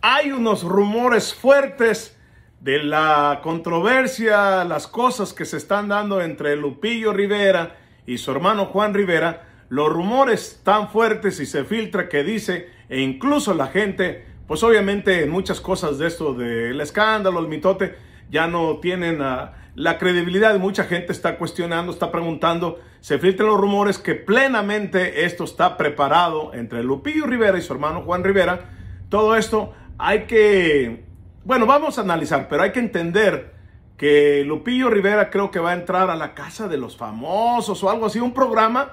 hay unos rumores fuertes de la controversia, las cosas que se están dando entre Lupillo Rivera y su hermano Juan Rivera, los rumores tan fuertes y se filtra que dice, e incluso la gente, pues obviamente muchas cosas de esto, del escándalo, el mitote, ya no tienen ah, la credibilidad. Mucha gente está cuestionando, está preguntando, se filtran los rumores que plenamente esto está preparado entre Lupillo Rivera y su hermano Juan Rivera. Todo esto hay que, bueno, vamos a analizar, pero hay que entender que Lupillo Rivera creo que va a entrar a la casa de los famosos o algo así, un programa,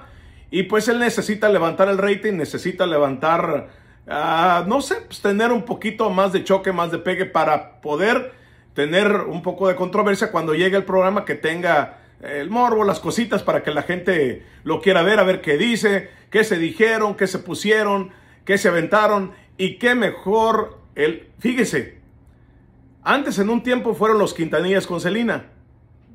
y pues él necesita levantar el rating, necesita levantar, ah, no sé, pues tener un poquito más de choque, más de pegue para poder tener un poco de controversia cuando llegue el programa que tenga el morbo, las cositas para que la gente lo quiera ver, a ver qué dice, qué se dijeron, qué se pusieron, qué se aventaron y qué mejor fíjese, antes en un tiempo fueron los Quintanillas con Celina,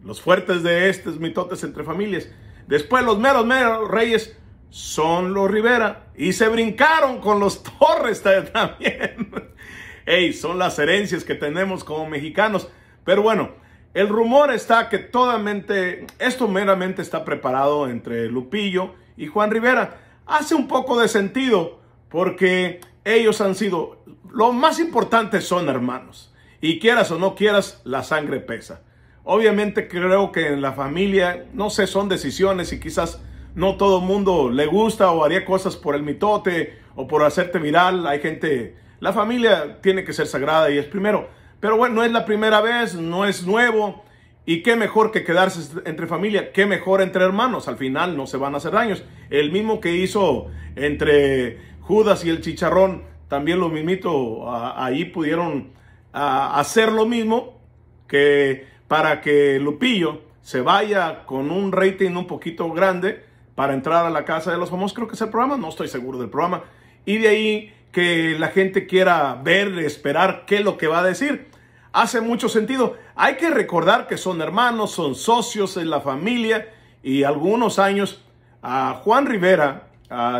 los fuertes de estos mitotes entre familias. Después los meros, meros reyes son los Rivera y se brincaron con los Torres también. Ey, son las herencias que tenemos como mexicanos. Pero bueno, el rumor está que totalmente, esto meramente está preparado entre Lupillo y Juan Rivera. Hace un poco de sentido porque ellos han sido, lo más importante son hermanos. Y quieras o no quieras, la sangre pesa. Obviamente creo que en la familia, no sé, son decisiones y quizás no todo el mundo le gusta o haría cosas por el mitote o por hacerte viral. Hay gente, la familia tiene que ser sagrada y es primero. Pero bueno, no es la primera vez, no es nuevo. Y qué mejor que quedarse entre familia, qué mejor entre hermanos. Al final no se van a hacer daños. El mismo que hizo entre Judas y el chicharrón también lo mismito, ahí pudieron hacer lo mismo que para que Lupillo se vaya con un rating un poquito grande para entrar a la casa de los famosos, creo que es el programa, no estoy seguro del programa, y de ahí que la gente quiera ver, esperar qué es lo que va a decir. Hace mucho sentido. Hay que recordar que son hermanos, son socios en la familia y algunos años a Juan Rivera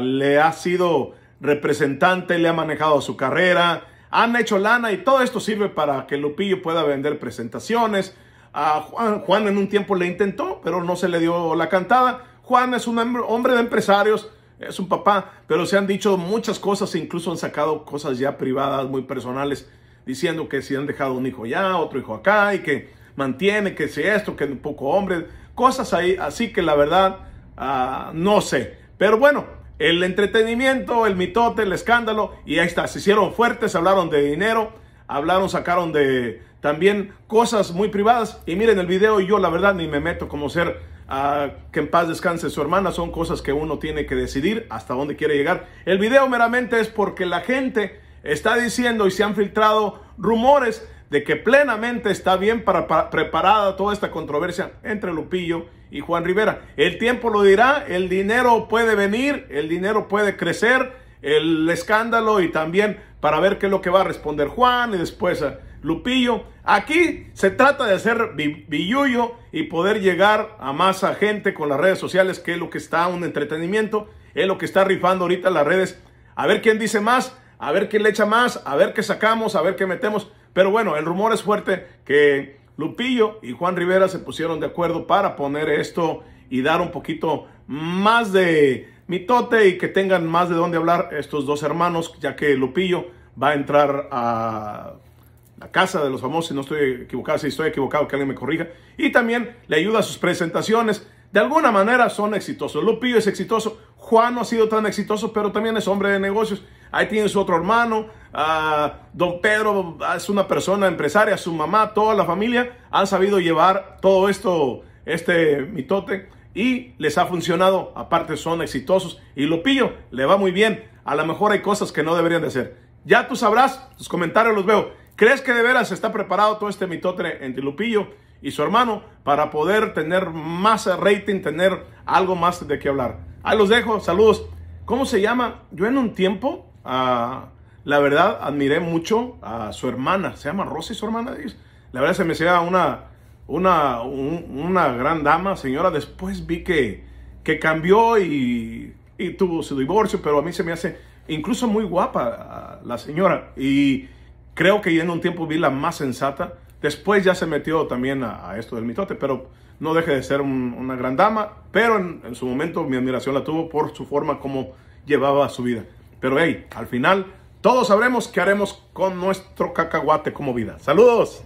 le ha sido representante, le ha manejado su carrera, han hecho lana y todo esto sirve para que Lupillo pueda vender presentaciones. A Juan, Juan en un tiempo le intentó, pero no se le dio la cantada. Juan es un hombre de empresarios, es un papá, pero se han dicho muchas cosas, incluso han sacado cosas ya privadas, muy personales, diciendo que si han dejado un hijo ya, otro hijo acá, y que mantiene, que si esto, que un poco hombre, cosas ahí, así que la verdad, ah, no sé. Pero bueno, el entretenimiento, el mitote, el escándalo, y ahí está, se hicieron fuertes, hablaron de dinero, hablaron, sacaron de también cosas muy privadas, y miren el video, y yo la verdad ni me meto como ser que en paz descanse su hermana, son cosas que uno tiene que decidir hasta dónde quiere llegar. El video meramente es porque la gente está diciendo y se han filtrado rumores de que plenamente está bien para, preparada toda esta controversia entre Lupillo y Juan Rivera. El tiempo lo dirá, el dinero puede venir, el dinero puede crecer, el escándalo y también para ver qué es lo que va a responder Juan y después a eh, Lupillo. Aquí se trata de hacer billuyo y poder llegar a más gente con las redes sociales, que es lo que está un entretenimiento, es lo que está rifando ahorita las redes. A ver quién dice más, a ver quién le echa más, a ver qué sacamos, a ver qué metemos. Pero bueno, el rumor es fuerte que Lupillo y Juan Rivera se pusieron de acuerdo para poner esto y dar un poquito más de mitote y que tengan más de dónde hablar estos dos hermanos, ya que Lupillo va a entrar a la casa de los famosos, si no estoy equivocado, si estoy equivocado que alguien me corrija, y también le ayuda a sus presentaciones. De alguna manera son exitosos. Lupillo es exitoso, Juan no ha sido tan exitoso, pero también es hombre de negocios Ahí tiene su otro hermano. don Pedro es una persona empresaria, su mamá, toda la familia han sabido llevar todo esto, este mitote, y les ha funcionado. Aparte son exitosos y Lupillo le va muy bien. A lo mejor hay cosas que no deberían de hacer. Ya tú sabrás, tus comentarios los veo. ¿Crees que de veras está preparado todo este mitote entre Lupillo y su hermano para poder tener más rating, tener algo más de qué hablar? Ahí los dejo, saludos. ¿Cómo se llama? Yo en un tiempo Ah, la verdad, admiré mucho a su hermana, se llama Rosy, su hermana. La verdad, se me hacía una, una, gran dama, señora. Después vi que, que cambió y, tuvo su divorcio, pero a mí se me hace incluso muy guapa ah, la señora. Y creo que en un tiempo vi la más sensata. Después ya se metió también a, esto del mitote, pero no deje de ser una gran dama. Pero en su momento mi admiración la tuvo por su forma como llevaba su vida. Pero hey, al final todos sabremos qué haremos con nuestro cacahuate como vida. Saludos.